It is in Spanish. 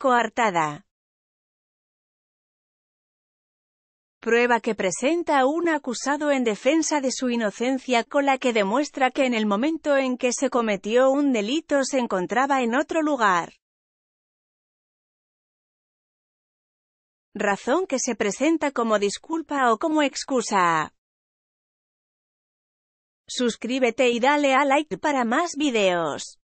coartada. Prueba que presenta un acusado en defensa de su inocencia con la que demuestra que en el momento en que se cometió un delito se encontraba en otro lugar. Razón que se presenta como disculpa o como excusa. Suscríbete y dale a like para más videos.